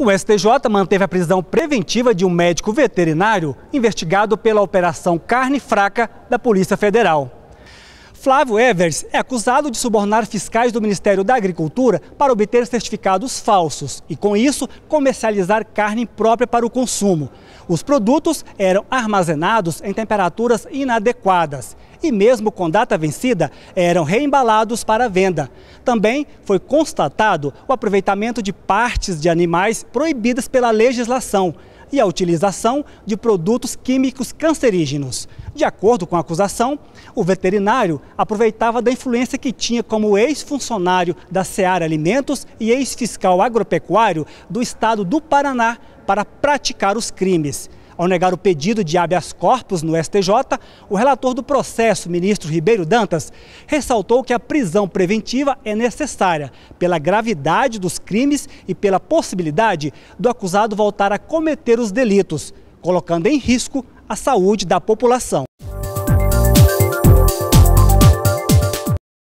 O STJ manteve a prisão preventiva de um médico veterinário investigado pela Operação Carne Fraca da Polícia Federal. Flávio Evers é acusado de subornar fiscais do Ministério da Agricultura para obter certificados falsos e, com isso, comercializar carne própria para o consumo. Os produtos eram armazenados em temperaturas inadequadas e, mesmo com data vencida, eram reembalados para venda. Também foi constatado o aproveitamento de partes de animais proibidas pela legislação e a utilização de produtos químicos cancerígenos. De acordo com a acusação, o veterinário aproveitava da influência que tinha como ex-funcionário da Seara Alimentos e ex-fiscal agropecuário do estado do Paraná para praticar os crimes. Ao negar o pedido de habeas corpus no STJ, o relator do processo, ministro Ribeiro Dantas, ressaltou que a prisão preventiva é necessária pela gravidade dos crimes e pela possibilidade do acusado voltar a cometer os delitos, colocando em risco a saúde da população.